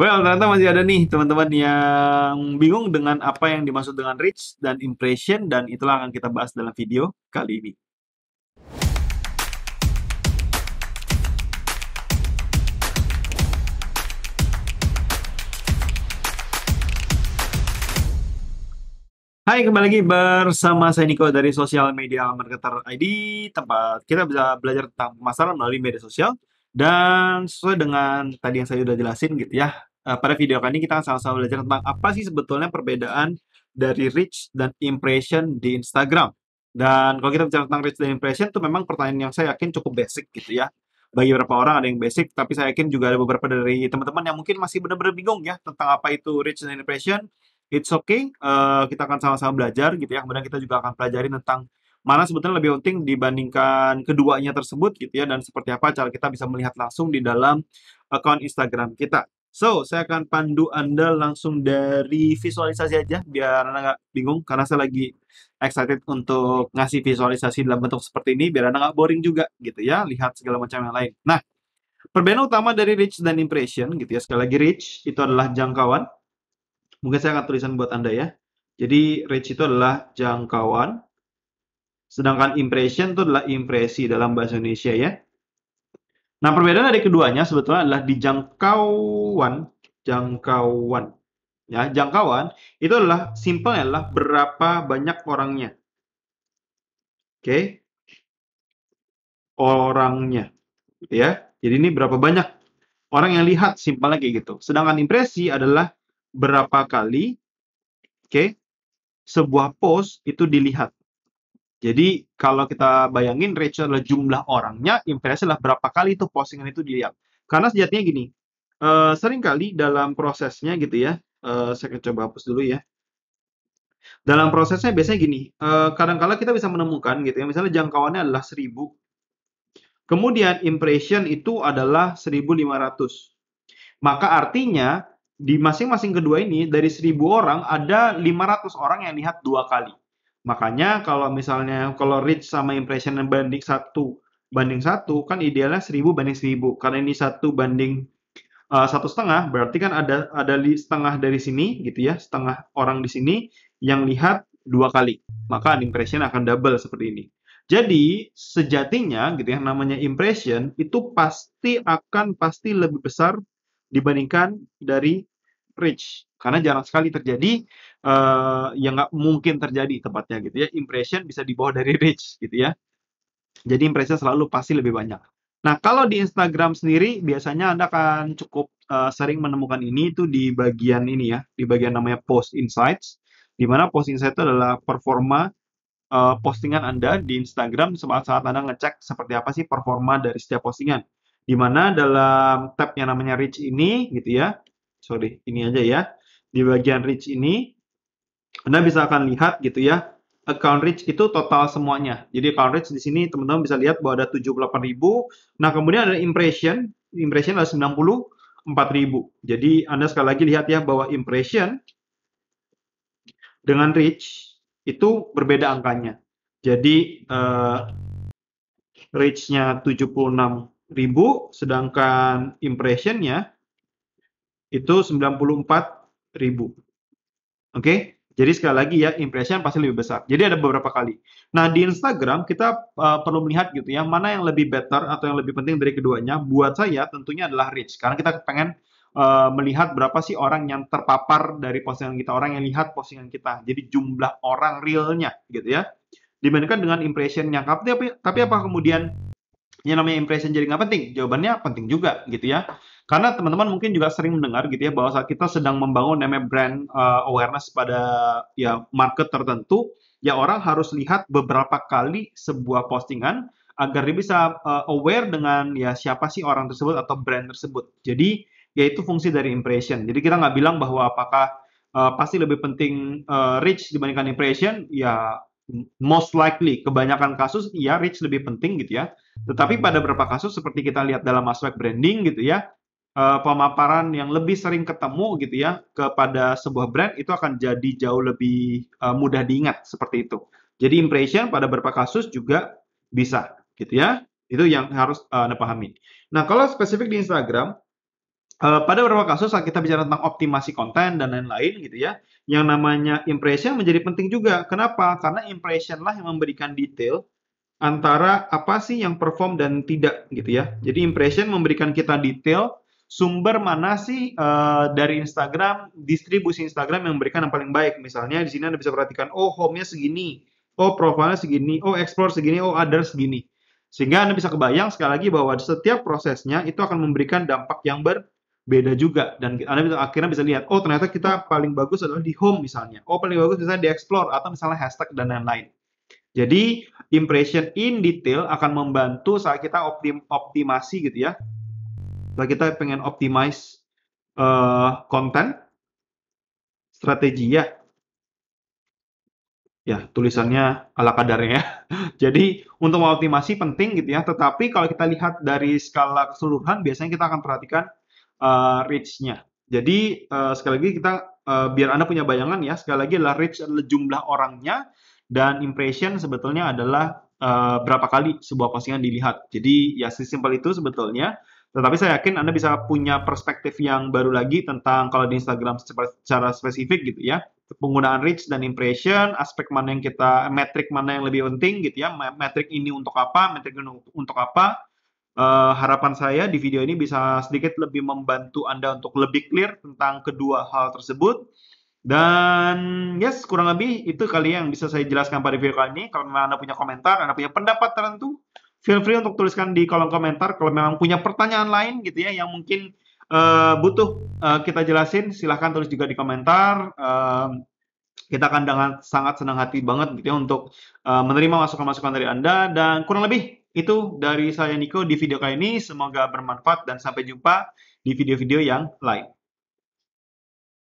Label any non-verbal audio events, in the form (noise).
Well, ternyata masih ada nih teman-teman yang bingung dengan apa yang dimaksud dengan reach dan impression dan itulah akan kita bahas dalam video kali ini. Hai, kembali lagi bersama saya Niko dari Social Media Marketer ID, tempat kita bisa belajar tentang pemasaran melalui media sosial dan sesuai dengan tadi yang saya sudah jelasin gitu ya Eh, pada video kali ini kita akan sama-sama belajar tentang apa sih sebetulnya perbedaan dari reach dan impression di Instagram. Dan kalau kita bicara tentang reach dan impression itu memang pertanyaan yang saya yakin cukup basic gitu ya. Bagi beberapa orang ada yang basic, tapi saya yakin juga ada beberapa dari teman-teman yang mungkin masih benar-benar bingung ya tentang apa itu reach dan impression. It's okay, uh, kita akan sama-sama belajar gitu ya. Kemudian kita juga akan pelajari tentang mana sebetulnya lebih penting dibandingkan keduanya tersebut gitu ya dan seperti apa cara kita bisa melihat langsung di dalam akun Instagram kita. So, saya akan pandu Anda langsung dari visualisasi aja, biar Anda nggak bingung, karena saya lagi excited untuk ngasih visualisasi dalam bentuk seperti ini, biar Anda nggak boring juga, gitu ya, lihat segala macam yang lain. Nah, perbedaan utama dari reach dan impression, gitu ya, sekali lagi reach itu adalah jangkauan. Mungkin saya akan tulisan buat Anda ya. Jadi, reach itu adalah jangkauan, sedangkan impression itu adalah impresi dalam bahasa Indonesia ya. Nah, perbedaan dari keduanya sebetulnya adalah di jangkauan, jangkauan. Ya, jangkauan itu adalah simpelnya adalah berapa banyak orangnya. Oke. Okay. Orangnya. Ya. Jadi ini berapa banyak orang yang lihat simpelnya kayak gitu. Sedangkan impresi adalah berapa kali oke okay, sebuah post itu dilihat. Jadi kalau kita bayangin ratio adalah jumlah orangnya, impresi adalah berapa kali itu postingan itu dilihat. Karena sejatinya gini, uh, seringkali dalam prosesnya gitu ya, uh, saya coba hapus dulu ya. Dalam prosesnya biasanya gini, uh, eh, kadang-kala kita bisa menemukan gitu ya, misalnya jangkauannya adalah 1000. Kemudian impression itu adalah 1500. Maka artinya di masing-masing kedua ini dari 1000 orang ada 500 orang yang lihat dua kali. Makanya kalau misalnya kalau reach sama impression banding satu banding satu kan idealnya 1000 banding 1000 karena ini satu banding eh, satu setengah berarti kan ada ada setengah dari sini gitu ya setengah orang di sini yang lihat dua kali maka impression akan double seperti ini. Jadi sejatinya gitu ya namanya impression itu pasti akan pasti lebih besar dibandingkan dari reach karena jarang sekali terjadi uh, eh, yang nggak mungkin terjadi tepatnya gitu ya impression bisa di bawah dari reach gitu ya jadi impression selalu pasti lebih banyak nah kalau di Instagram sendiri biasanya anda akan cukup uh, sering menemukan ini itu di bagian ini ya di bagian namanya post insights di mana post insights itu adalah performa uh, postingan anda di Instagram saat-saat anda ngecek seperti apa sih performa dari setiap postingan di mana dalam tab yang namanya reach ini gitu ya sorry ini aja ya di bagian reach ini anda bisa akan lihat gitu ya account reach itu total semuanya. Jadi account reach di sini teman-teman bisa lihat bahwa ada 78.000. Nah, kemudian ada impression, impression ada 94.000. Jadi Anda sekali lagi lihat ya bahwa impression dengan reach itu berbeda angkanya. Jadi uh, reach-nya 76.000 sedangkan impression-nya itu 94 ribu. Oke, okay? jadi sekali lagi ya impression pasti lebih besar. Jadi ada beberapa kali. Nah di Instagram kita uh, perlu melihat gitu ya mana yang lebih better atau yang lebih penting dari keduanya. Buat saya tentunya adalah reach karena kita pengen uh, melihat berapa sih orang yang terpapar dari postingan kita, orang yang lihat postingan kita. Jadi jumlah orang realnya gitu ya. Dibandingkan dengan impressionnya. Tapi tapi apa kemudian yang namanya impression jadi nggak penting? Jawabannya penting juga gitu ya. Karena teman-teman mungkin juga sering mendengar gitu ya bahwa saat kita sedang membangun namanya brand uh, awareness pada ya market tertentu, ya orang harus lihat beberapa kali sebuah postingan agar dia bisa uh, aware dengan ya siapa sih orang tersebut atau brand tersebut. Jadi yaitu fungsi dari impression. Jadi kita nggak bilang bahwa apakah uh, pasti lebih penting uh, reach dibandingkan impression, ya most likely kebanyakan kasus ya reach lebih penting gitu ya. Tetapi pada beberapa kasus seperti kita lihat dalam aspek branding gitu ya, uh, pemaparan yang lebih sering ketemu gitu ya kepada sebuah brand itu akan jadi jauh lebih uh, mudah diingat seperti itu. Jadi impression pada beberapa kasus juga bisa gitu ya. Itu yang harus uh, Anda pahami. Nah, kalau spesifik di Instagram pada beberapa kasus saat ah, kita bicara tentang optimasi konten dan lain-lain gitu ya, yang namanya impression menjadi penting juga. Kenapa? Karena impression lah yang memberikan detail antara apa sih yang perform dan tidak gitu ya. Jadi impression memberikan kita detail sumber mana sih uh, dari Instagram, distribusi Instagram yang memberikan yang paling baik. Misalnya di sini Anda bisa perhatikan, oh home-nya segini, oh profile-nya segini, oh explore segini, oh others segini. Sehingga Anda bisa kebayang sekali lagi bahwa setiap prosesnya itu akan memberikan dampak yang berbeda juga. Dan Anda bisa, akhirnya bisa lihat, oh ternyata kita paling bagus adalah di home misalnya, oh paling bagus misalnya di explore, atau misalnya hashtag dan lain-lain. Jadi impression in detail akan membantu saat kita optim optimasi gitu ya Nah, kita pengen optimize uh, konten, strategi ya. Ya, tulisannya ala kadarnya ya. (laughs) Jadi untuk mengoptimasi penting gitu ya, tetapi kalau kita lihat dari skala keseluruhan biasanya kita akan perhatikan uh, reach-nya. Jadi uh, sekali lagi kita uh, biar Anda punya bayangan ya, sekali lagi adalah reach adalah jumlah orangnya dan impression sebetulnya adalah uh, berapa kali sebuah postingan dilihat. Jadi ya sesimpel itu sebetulnya. Tetapi saya yakin Anda bisa punya perspektif yang baru lagi tentang kalau di Instagram secara, spesifik gitu ya. Penggunaan reach dan impression, aspek mana yang kita, metrik mana yang lebih penting gitu ya. Metrik ini untuk apa, metrik ini untuk apa. Uh, harapan saya di video ini bisa sedikit lebih membantu Anda untuk lebih clear tentang kedua hal tersebut. Dan yes, kurang lebih itu kali yang bisa saya jelaskan pada video kali ini. Kalau memang Anda punya komentar, Anda punya pendapat tertentu, feel free untuk tuliskan di kolom komentar kalau memang punya pertanyaan lain gitu ya yang mungkin uh, butuh uh, kita jelasin silahkan tulis juga di komentar uh, kita akan dengan sangat senang hati banget gitu ya untuk uh, menerima masukan-masukan dari Anda dan kurang lebih itu dari saya Niko di video kali ini semoga bermanfaat dan sampai jumpa di video-video yang lain.